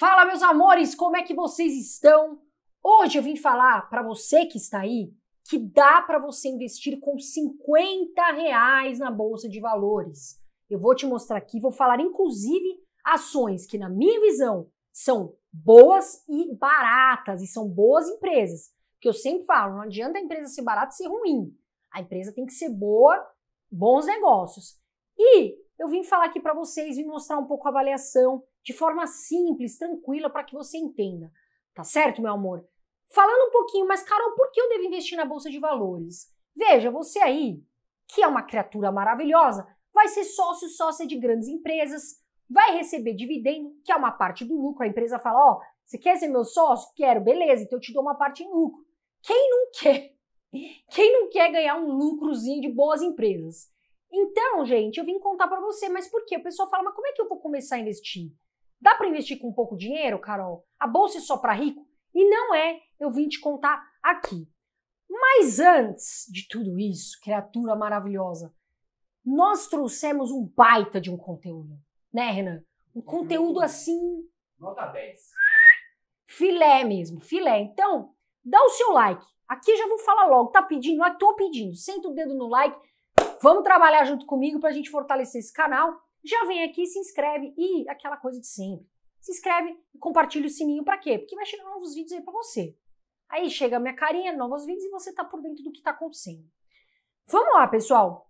Fala, meus amores, como é que vocês estão? Hoje eu vim falar para você que está aí que dá para você investir com 50 reais na bolsa de valores. Eu vou te mostrar aqui, vou falar inclusive ações que, na minha visão, são boas e baratas e são boas empresas. Que eu sempre falo, não adianta a empresa ser barata e ser ruim. A empresa tem que ser boa, bons negócios. E eu vim falar aqui para vocês, vim mostrar um pouco a avaliação de forma simples, tranquila, para que você entenda. Tá certo, meu amor? Falando um pouquinho, mas Carol, por que eu devo investir na bolsa de valores? Veja, você aí, que é uma criatura maravilhosa, vai ser sócio, sócia de grandes empresas, vai receber dividendo, que é uma parte do lucro. A empresa fala: Ó, oh, você quer ser meu sócio? Quero, beleza, então eu te dou uma parte em lucro. Quem não quer? Quem não quer ganhar um lucrozinho de boas empresas? Então, gente, eu vim contar para você, mas por quê? O pessoal fala: mas como é que eu vou começar a investir? Dá para investir com pouco dinheiro, Carol? A bolsa é só para rico? E não é, eu vim te contar aqui. Mas antes de tudo isso, criatura maravilhosa, nós trouxemos um baita de um conteúdo, né, Renan? Um conteúdo assim. Nota 10. Filé mesmo, filé. Então, dá o seu like. Aqui eu já vou falar logo. Tá pedindo? Ah, tô pedindo. Senta o dedo no like. Vamos trabalhar junto comigo para a gente fortalecer esse canal já vem aqui, se inscreve e aquela coisa de sempre. Se inscreve e compartilha o sininho para quê? Porque vai chegar novos vídeos aí para você. Aí chega a minha carinha, novos vídeos e você tá por dentro do que tá acontecendo. Vamos lá, pessoal.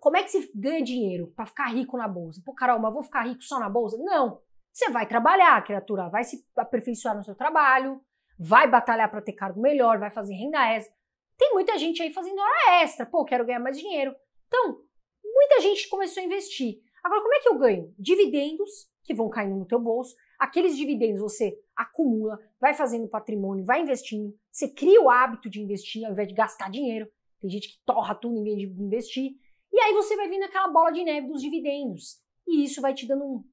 Como é que se ganha dinheiro para ficar rico na bolsa? Pô, Carol, mas vou ficar rico só na bolsa? Não. Você vai trabalhar, criatura, vai se aperfeiçoar no seu trabalho, vai batalhar para ter cargo melhor, vai fazer renda extra. Tem muita gente aí fazendo hora extra. Pô, quero ganhar mais dinheiro. Então, muita gente começou a investir. Agora, como é que eu ganho? Dividendos que vão caindo no teu bolso. Aqueles dividendos você acumula, vai fazendo patrimônio, vai investindo. Você cria o hábito de investir ao invés de gastar dinheiro. Tem gente que torra tudo em vez de investir. E aí você vai vindo aquela bola de neve dos dividendos. E isso vai te dando um,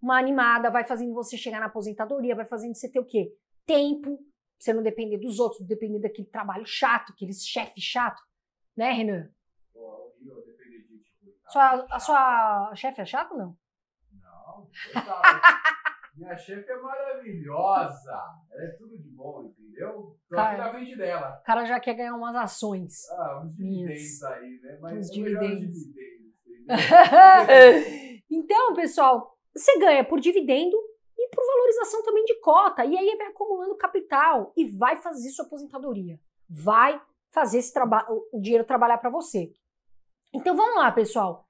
uma animada, vai fazendo você chegar na aposentadoria, vai fazendo você ter o quê? Tempo, você não depender dos outros, depender daquele trabalho chato, aquele chefe chato, né, Renan? Sua, a sua chefe é chata ou não? Não, minha chefe é maravilhosa. Ela é tudo de bom, entendeu? Tô então, cara, aqui na frente dela. O cara já quer ganhar umas ações. Ah, uns dividendos aí, né? Mas uns é dividendos. dividendos então, pessoal, você ganha por dividendo e por valorização também de cota. E aí vai acumulando capital e vai fazer sua aposentadoria. Vai fazer esse o dinheiro trabalhar para você. Então vamos lá, pessoal.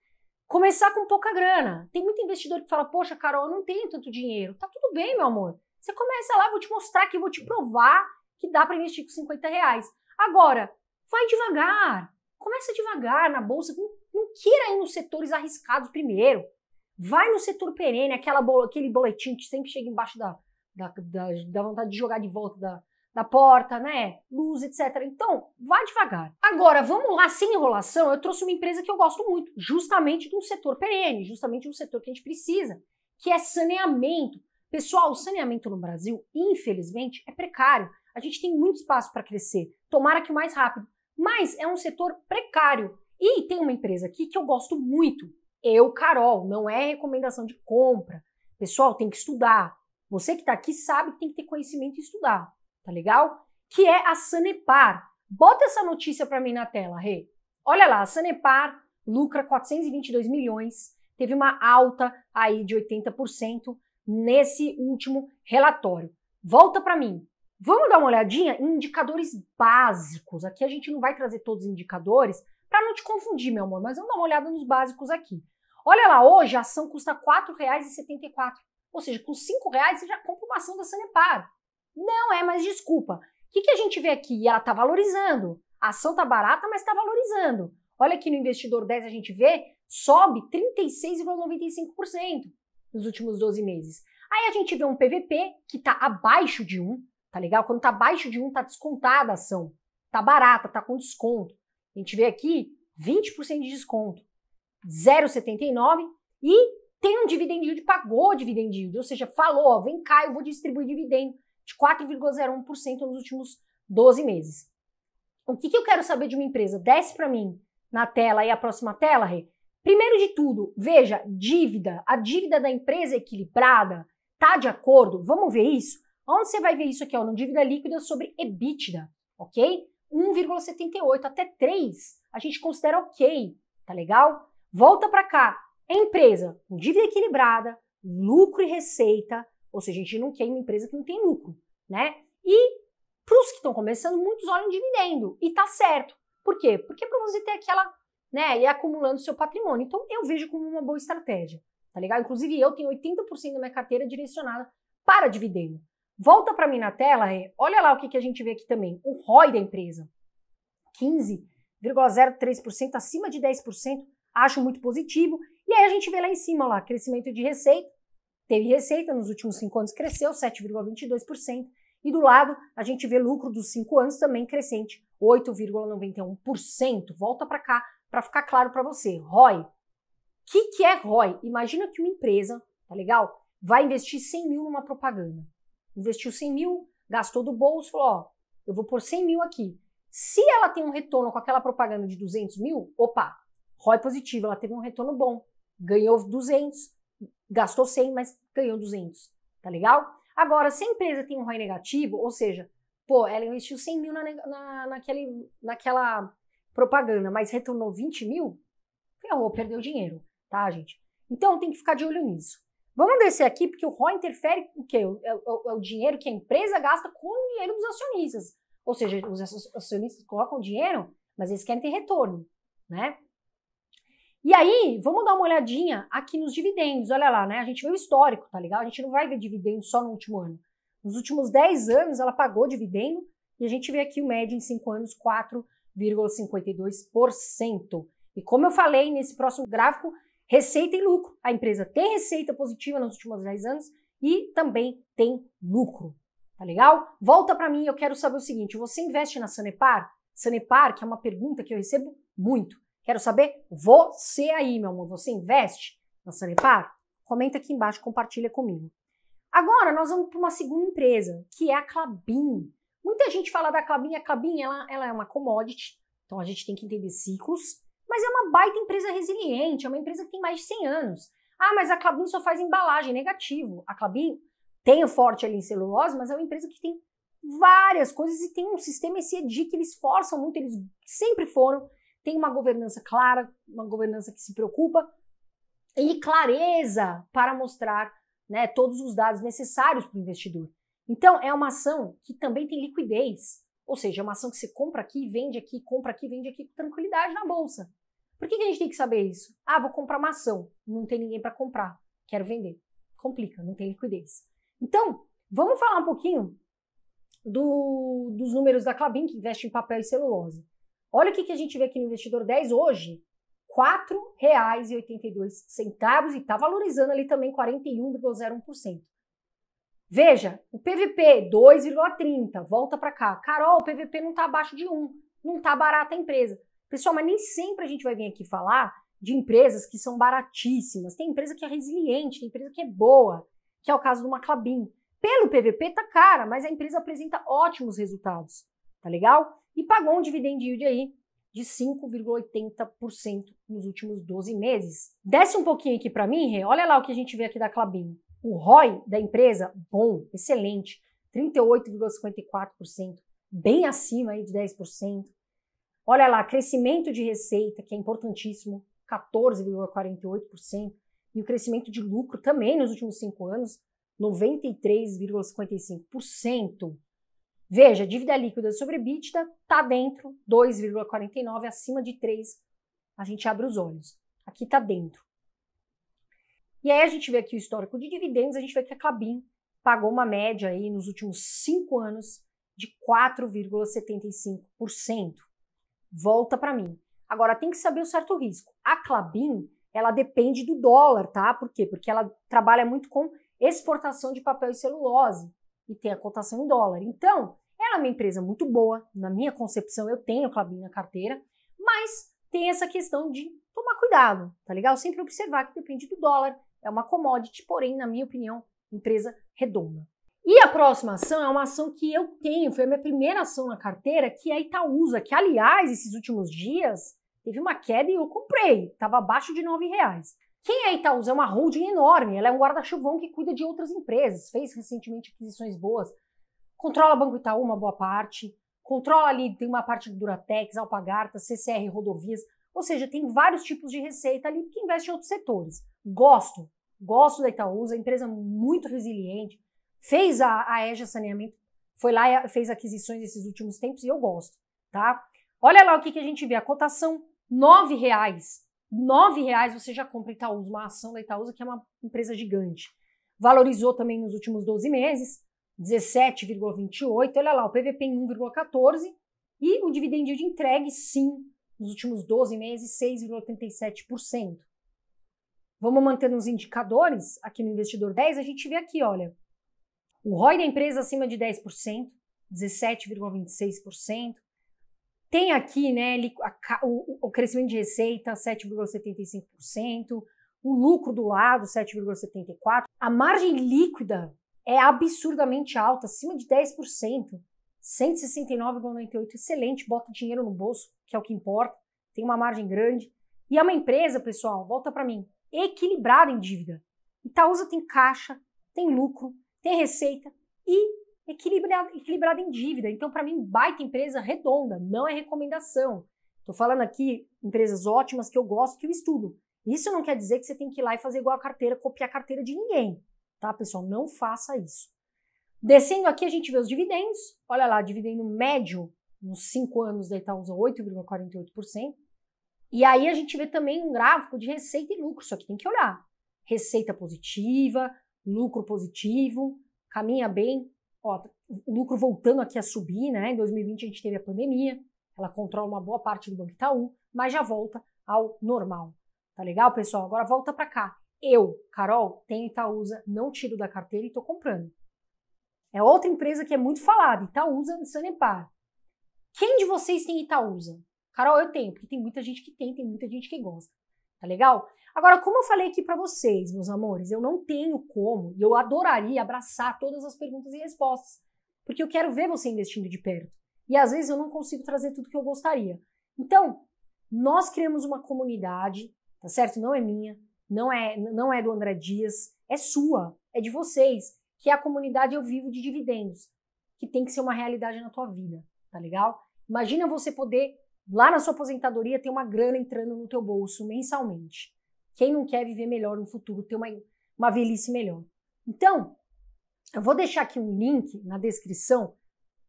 Começar com pouca grana. Tem muito investidor que fala: Poxa, Carol, eu não tenho tanto dinheiro. Tá tudo bem, meu amor. Você começa lá, vou te mostrar que vou te provar que dá para investir com 50 reais. Agora, vai devagar. Começa devagar na bolsa. Não, não queira ir nos setores arriscados primeiro. Vai no setor perene, aquela, aquele boletim que sempre chega embaixo da, da, da, da vontade de jogar de volta da, da porta, né? Luz, etc. Então, vá devagar. Agora, vamos lá, sem enrolação, eu trouxe uma empresa que eu gosto muito, justamente de um setor perene, justamente de um setor que a gente precisa, que é saneamento. Pessoal, o saneamento no Brasil, infelizmente, é precário. A gente tem muito espaço para crescer, tomara que o mais rápido, mas é um setor precário. E tem uma empresa aqui que eu gosto muito. Eu, Carol, não é recomendação de compra. Pessoal, tem que estudar. Você que está aqui sabe que tem que ter conhecimento e estudar tá legal? Que é a Sanepar. Bota essa notícia para mim na tela, Rê. Olha lá, a Sanepar lucra 422 milhões, teve uma alta aí de 80% nesse último relatório. Volta para mim. Vamos dar uma olhadinha em indicadores básicos. Aqui a gente não vai trazer todos os indicadores para não te confundir, meu amor, mas vamos dar uma olhada nos básicos aqui. Olha lá, hoje a ação custa R$ 4,74. Ou seja, com R$ 5,00 você já compra uma ação da Sanepar. Não é mais desculpa. O que, que a gente vê aqui? Ela ah, está valorizando. A ação está barata, mas está valorizando. Olha aqui no investidor 10 a gente vê, sobe 36,95% nos últimos 12 meses. Aí a gente vê um PVP que está abaixo de 1, tá legal? Quando está abaixo de 1, está descontada a ação. Está barata, está com desconto. A gente vê aqui 20% de desconto, 0,79 e tem um dividend yield, pagou dividend yield, ou seja, falou, ó, vem cá, eu vou distribuir dividendo de 4,01% nos últimos 12 meses. O que, que eu quero saber de uma empresa? Desce para mim na tela e a próxima tela, Rê. Primeiro de tudo, veja, dívida. A dívida da empresa é equilibrada tá de acordo? Vamos ver isso? Onde você vai ver isso aqui? Ó, no dívida líquida sobre EBITDA, ok? 1,78 até 3 a gente considera ok, tá legal? Volta para cá. Empresa com dívida equilibrada, lucro e receita, ou seja, a gente não quer uma empresa que não tem lucro, né? E para os que estão começando, muitos olham dividendo. E tá certo. Por quê? Porque é para você ter aquela, né, e acumulando seu patrimônio. Então, eu vejo como uma boa estratégia, tá legal Inclusive, eu tenho 80% da minha carteira direcionada para dividendo. Volta para mim na tela, é, olha lá o que, que a gente vê aqui também. O ROI da empresa, 15,03% acima de 10%, acho muito positivo. E aí a gente vê lá em cima, lá, crescimento de receita, teve receita nos últimos cinco anos, cresceu 7,22%. E do lado, a gente vê lucro dos cinco anos também crescente, 8,91%. Volta para cá para ficar claro para você. ROI. O que, que é ROI? Imagina que uma empresa, tá legal? Vai investir 100 mil numa propaganda. Investiu 100 mil, gastou do bolso, falou: ó, eu vou pôr 100 mil aqui. Se ela tem um retorno com aquela propaganda de 200 mil, opa, ROI positivo, ela teve um retorno bom. Ganhou 200, gastou 100, mas ganhou 200, tá legal? Agora, se a empresa tem um ROI negativo, ou seja, pô, ela investiu 100 mil na, na, naquele, naquela propaganda, mas retornou 20 mil, ferrou, perdeu dinheiro, tá, gente? Então, tem que ficar de olho nisso. Vamos descer aqui, porque o ROI interfere o quê? É, é, é o dinheiro que a empresa gasta com o dinheiro dos acionistas. Ou seja, os acionistas colocam dinheiro, mas eles querem ter retorno, né? E aí, vamos dar uma olhadinha aqui nos dividendos. Olha lá, né? A gente vê o histórico, tá legal? A gente não vai ver dividendos só no último ano. Nos últimos 10 anos, ela pagou dividendo e a gente vê aqui o médio em 5 anos 4,52%. E como eu falei nesse próximo gráfico, receita e lucro. A empresa tem receita positiva nos últimos 10 anos e também tem lucro. Tá legal? Volta para mim, eu quero saber o seguinte: você investe na Sanepar? Sanepar, que é uma pergunta que eu recebo muito. Quero saber você aí, meu amor. Você investe na Sanepar? Comenta aqui embaixo, compartilha comigo. Agora nós vamos para uma segunda empresa, que é a Clabin. Muita gente fala da Clabin, a Clabin ela, ela é uma commodity, então a gente tem que entender ciclos, mas é uma baita empresa resiliente, é uma empresa que tem mais de 100 anos. Ah, mas a Clabin só faz embalagem, negativo. A Clabin tem o forte ali em celulose, mas é uma empresa que tem várias coisas e tem um sistema esse ED que eles forçam muito, eles sempre foram tem uma governança clara, uma governança que se preocupa e clareza para mostrar né, todos os dados necessários para o investidor. Então, é uma ação que também tem liquidez, ou seja, é uma ação que você compra aqui, vende aqui, compra aqui, vende aqui com tranquilidade na bolsa. Por que, que a gente tem que saber isso? Ah, vou comprar uma ação, não tem ninguém para comprar, quero vender. Complica, não tem liquidez. Então, vamos falar um pouquinho do, dos números da Clabin, que investe em papel e celulose. Olha o que, que a gente vê aqui no Investidor 10 hoje, R$ 4,82 e está valorizando ali também 41,01%. Veja, o PVP 2,30, volta para cá. Carol, o PVP não está abaixo de 1, não está barata a empresa. Pessoal, mas nem sempre a gente vai vir aqui falar de empresas que são baratíssimas. Tem empresa que é resiliente, tem empresa que é boa, que é o caso do Maclabin. Pelo PVP tá cara, mas a empresa apresenta ótimos resultados tá legal? E pagou um dividend yield aí de 5,80% nos últimos 12 meses. Desce um pouquinho aqui para mim, Rê. olha lá o que a gente vê aqui da Clabin. O ROI da empresa, bom, excelente, 38,54%, bem acima aí de 10%. Olha lá, crescimento de receita, que é importantíssimo, 14,48%, e o crescimento de lucro também nos últimos cinco anos, 93,55%. Veja, dívida líquida sobre EBITDA está dentro, 2,49 acima de 3. A gente abre os olhos. Aqui está dentro. E aí a gente vê aqui o histórico de dividendos, a gente vê que a Clabin pagou uma média aí nos últimos cinco anos de 4,75%. Volta para mim. Agora tem que saber o certo risco. A Clabin, ela depende do dólar, tá? Por quê? Porque ela trabalha muito com exportação de papel e celulose e tem a cotação em dólar. Então, ela é uma empresa muito boa, na minha concepção, eu tenho Klabin na carteira, mas tem essa questão de tomar cuidado, tá legal? Sempre observar que depende do dólar, é uma commodity, porém, na minha opinião, empresa redonda. E a próxima ação é uma ação que eu tenho, foi a minha primeira ação na carteira, que é a Itaúsa, que aliás, esses últimos dias teve uma queda e eu comprei, estava abaixo de R$ reais. Quem é Itaúsa? É uma holding enorme, ela é um guarda-chuvão que cuida de outras empresas, fez recentemente aquisições boas, controla Banco Itaú uma boa parte, controla ali, tem uma parte do Duratex, Alpagarta, CCR Rodovias, ou seja, tem vários tipos de receita ali que investe em outros setores. Gosto, gosto da Itaúsa, empresa muito resiliente, fez a, a EJA Saneamento, foi lá e fez aquisições nesses últimos tempos e eu gosto, tá? Olha lá o que, que a gente vê, a cotação R$ 9,00 nove reais você já compra Itaúsa, uma ação da Itaúsa, que é uma empresa gigante. Valorizou também nos últimos 12 meses, 17,28. Olha lá, o PVP em 1,14. E o dividendo de entregue, sim, nos últimos 12 meses, 6,87%. Vamos manter nos indicadores aqui no Investidor 10. A gente vê aqui, olha, o ROI da empresa acima de 10%, 17,26%. Tem aqui né, a, o, o, crescimento de receita, 7,75%, o lucro do lado, 7,74%. A margem líquida é absurdamente alta, acima de 10%, 169,98%. Excelente, bota dinheiro no bolso, que é o que importa, tem uma margem grande. E é uma empresa, pessoal, volta para mim, equilibrada em dívida. Itaúsa tem caixa, tem lucro, tem receita e equilibrada equilibrada em dívida. Então, para mim, baita empresa redonda, não é recomendação. Estou falando aqui empresas ótimas que eu gosto, que eu estudo. Isso não quer dizer que você tem que ir lá e fazer igual a carteira, copiar a carteira de ninguém, tá, pessoal? Não faça isso. Descendo aqui, a gente vê os dividendos. Olha lá, dividendo médio nos cinco anos da Itaúsa, 8,48%. E aí a gente vê também um gráfico de receita e lucro, só que tem que olhar. Receita positiva, lucro positivo, caminha bem, Ó, tá, o lucro voltando aqui a subir, né? Em 2020 a gente teve a pandemia, ela controla uma boa parte do Banco Itaú, mas já volta ao normal. Tá legal, pessoal? Agora volta para cá. Eu, Carol, tenho Itaúsa, não tiro da carteira e estou comprando. É outra empresa que é muito falada, Itaúsa e Sanepar. Quem de vocês tem Itaúsa? Carol, eu tenho, porque tem muita gente que tem, tem muita gente que gosta. Tá legal? Agora, como eu falei aqui para vocês, meus amores, eu não tenho como e eu adoraria abraçar todas as perguntas e respostas, porque eu quero ver você investindo de perto. E às vezes eu não consigo trazer tudo que eu gostaria. Então, nós criamos uma comunidade, tá certo? Não é minha, não é, não é do André Dias, é sua, é de vocês, que é a comunidade Eu Vivo de Dividendos, que tem que ser uma realidade na tua vida, tá legal? Imagina você poder lá na sua aposentadoria ter uma grana entrando no teu bolso mensalmente. Quem não quer viver melhor no futuro, ter uma, uma velhice melhor? Então, eu vou deixar aqui um link na descrição.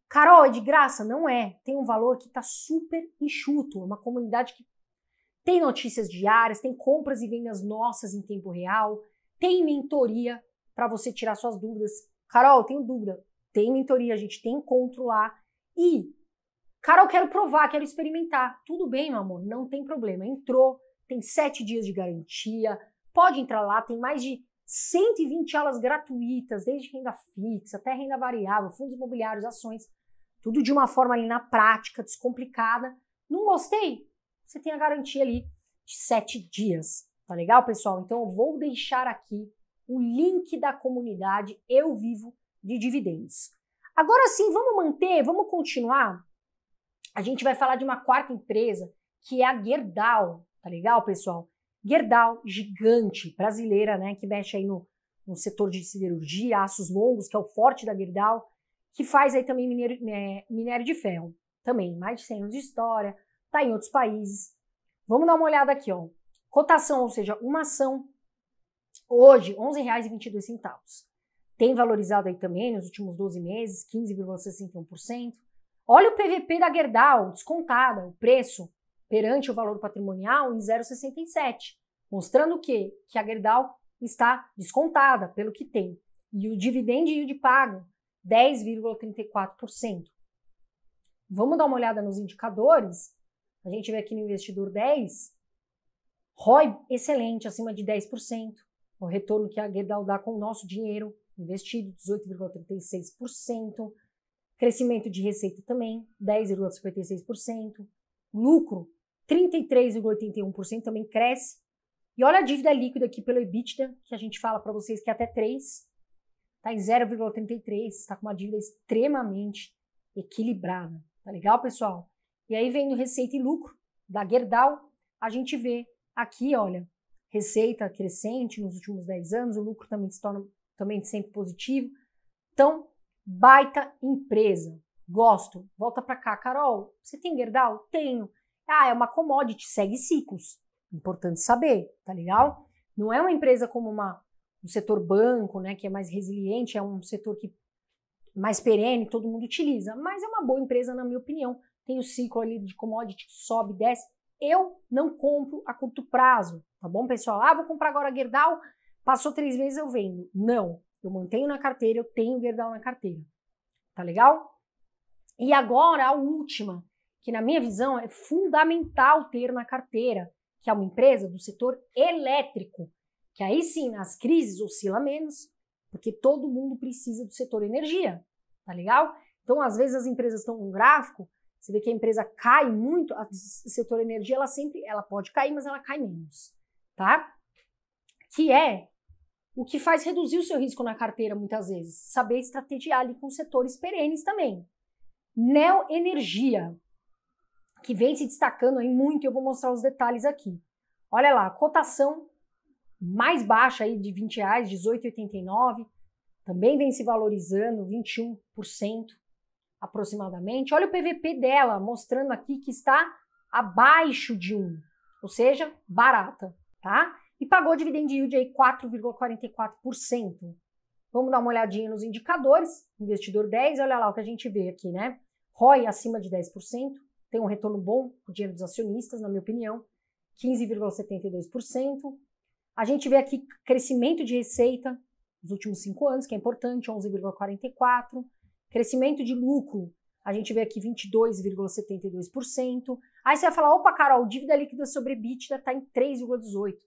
Carol, é de graça? Não é. Tem um valor que está super enxuto. É uma comunidade que tem notícias diárias, tem compras e vendas nossas em tempo real, tem mentoria para você tirar suas dúvidas. Carol, tenho dúvida. Tem mentoria, a gente tem encontro lá. E, Carol, quero provar, quero experimentar. Tudo bem, meu amor, não tem problema. Entrou, tem sete dias de garantia, pode entrar lá, tem mais de 120 aulas gratuitas, desde renda fixa até renda variável, fundos imobiliários, ações, tudo de uma forma ali na prática, descomplicada. Não gostei? Você tem a garantia ali de sete dias. Tá legal, pessoal? Então eu vou deixar aqui o link da comunidade Eu Vivo de Dividendos. Agora sim, vamos manter, vamos continuar. A gente vai falar de uma quarta empresa que é a Gerdau. Tá legal, pessoal? Gerdau, gigante brasileira, né, que mexe aí no, no setor de siderurgia, aços longos, que é o forte da Gerdau, que faz aí também minério, é, né, minério de ferro. Também, mais de 100 anos de história, tá em outros países. Vamos dar uma olhada aqui, ó. Cotação, ou seja, uma ação, hoje, R$11,22. Tem valorizado aí também nos últimos 12 meses, 15,61%. Olha o PVP da Gerdau, descontada, o preço, perante o valor patrimonial em 0,67, mostrando que, que a Gerdau está descontada pelo que tem. E o dividend yield pago, 10,34%. Vamos dar uma olhada nos indicadores? A gente vê aqui no investidor 10, ROI excelente, acima de 10%. O retorno que a Gerdau dá com o nosso dinheiro investido, 18,36%. Crescimento de receita também, 10,56%. Lucro, 33,81% também cresce. E olha a dívida líquida aqui pelo EBITDA, que a gente fala para vocês que é até 3, está em 0,33, está com uma dívida extremamente equilibrada. Tá legal, pessoal? E aí vendo receita e lucro da Gerdau, a gente vê aqui, olha, receita crescente nos últimos 10 anos, o lucro também se torna também sempre positivo. Então, baita empresa. Gosto. Volta para cá, Carol. Você tem Gerdau? Tenho. Ah, é uma commodity, segue ciclos. Importante saber, tá legal? Não é uma empresa como uma, um setor banco, né, que é mais resiliente, é um setor que mais perene, todo mundo utiliza, mas é uma boa empresa na minha opinião. Tem o ciclo ali de commodity que sobe, desce. Eu não compro a curto prazo, tá bom, pessoal? Ah, vou comprar agora a Gerdau, passou três meses eu vendo. Não, eu mantenho na carteira, eu tenho Gerdau na carteira. Tá legal? E agora a última, que na minha visão é fundamental ter na carteira, que é uma empresa do setor elétrico, que aí sim, nas crises oscila menos, porque todo mundo precisa do setor energia, tá legal? Então, às vezes as empresas estão um gráfico, você vê que a empresa cai muito, o setor energia ela sempre, ela pode cair, mas ela cai menos, tá? Que é o que faz reduzir o seu risco na carteira muitas vezes, saber estrategiar ali com setores perenes também. Neoenergia, que vem se destacando aí muito, eu vou mostrar os detalhes aqui. Olha lá, cotação mais baixa aí de 20 reais, 18,89, também vem se valorizando, 21% aproximadamente. Olha o PVP dela, mostrando aqui que está abaixo de 1, ou seja, barata, tá? E pagou dividend yield aí 4,44%. Vamos dar uma olhadinha nos indicadores, investidor 10, olha lá o que a gente vê aqui, né? ROI acima de 10%, tem um retorno bom para o dinheiro dos acionistas, na minha opinião, 15,72%. A gente vê aqui crescimento de receita nos últimos cinco anos, que é importante, 11,44%. Crescimento de lucro, a gente vê aqui 22,72%. Aí você vai falar, opa, Carol, dívida líquida sobre EBITDA está em 3,18%.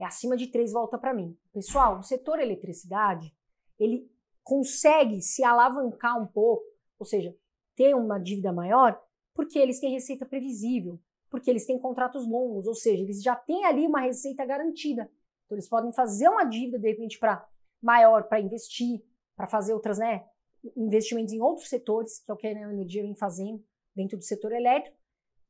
É acima de 3, volta para mim. Pessoal, o setor eletricidade, ele consegue se alavancar um pouco, ou seja, ter uma dívida maior porque eles têm receita previsível, porque eles têm contratos longos, ou seja, eles já têm ali uma receita garantida. Então eles podem fazer uma dívida de repente para maior para investir, para fazer outras, né, investimentos em outros setores, que é o que a energia vem fazendo dentro do setor elétrico,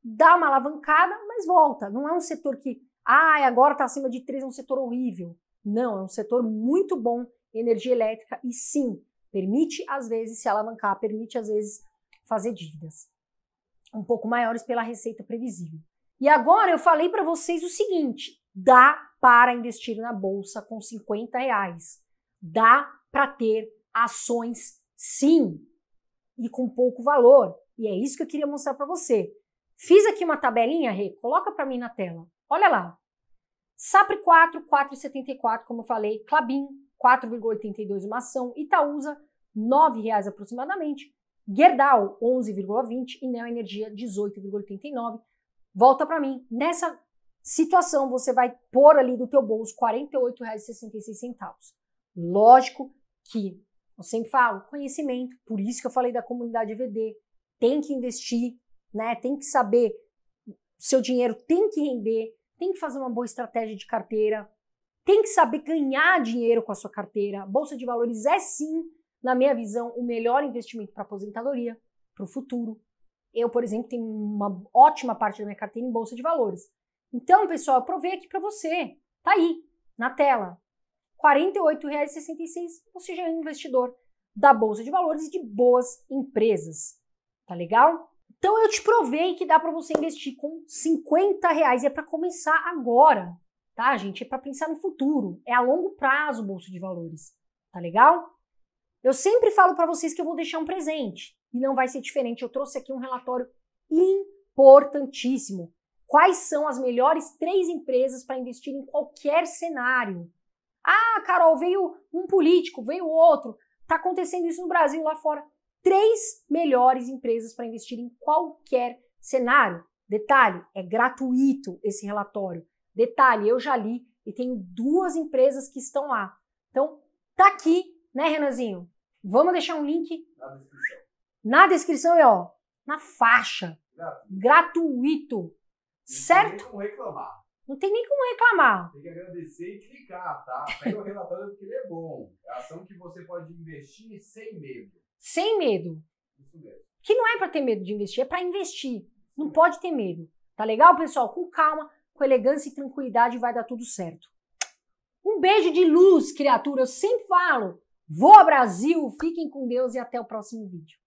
dá uma alavancada, mas volta. Não é um setor que, ah, agora está acima de 3, é um setor horrível. Não, é um setor muito bom, energia elétrica, e sim, permite às vezes se alavancar, permite às vezes fazer dívidas um pouco maiores pela receita previsível. E agora eu falei para vocês o seguinte: dá para investir na bolsa com 50 reais, dá para ter ações sim e com pouco valor. E é isso que eu queria mostrar para você. Fiz aqui uma tabelinha, Rê, coloca para mim na tela. Olha lá. Sapre 4, 4,74, como eu falei, Clabin, 4,82 uma ação, Itaúsa, R$ reais aproximadamente, Gerdau 11,20 e Neo Energia 18,89. Volta para mim. Nessa situação você vai pôr ali do teu bolso R$ 48,66. Lógico que eu sempre falo, conhecimento, por isso que eu falei da comunidade EVD, tem que investir, né? Tem que saber seu dinheiro tem que render, tem que fazer uma boa estratégia de carteira, tem que saber ganhar dinheiro com a sua carteira. Bolsa de Valores é sim na minha visão, o melhor investimento para aposentadoria, para o futuro. Eu, por exemplo, tenho uma ótima parte da minha carteira em bolsa de valores. Então, pessoal, eu provei aqui para você. Tá aí, na tela. R$ 48,66 você já é um investidor da bolsa de valores e de boas empresas. Tá legal? Então eu te provei que dá para você investir com 50 reais. É para começar agora, tá, gente? É para pensar no futuro. É a longo prazo bolsa de valores. Tá legal? Eu sempre falo para vocês que eu vou deixar um presente e não vai ser diferente. Eu trouxe aqui um relatório importantíssimo. Quais são as melhores três empresas para investir em qualquer cenário? Ah, Carol, veio um político, veio outro. Tá acontecendo isso no Brasil lá fora. Três melhores empresas para investir em qualquer cenário. Detalhe, é gratuito esse relatório. Detalhe, eu já li e tenho duas empresas que estão lá. Então, tá aqui né, Renanzinho? Vamos deixar um link na descrição. Na descrição e ó, na faixa. Gratuito. certo? Não tem nem como reclamar. Não tem nem como reclamar. Tem que agradecer e clicar, tá? Pega o relatório porque ele é bom. É ação que você pode investir sem medo. Sem medo. Isso mesmo. Que não é para ter medo de investir, é para investir. Não pode ter medo. Tá legal, pessoal? Com calma, com elegância e tranquilidade vai dar tudo certo. Um beijo de luz, criatura. Eu sempre falo. Voa Brasil, fiquem com Deus e até o próximo vídeo.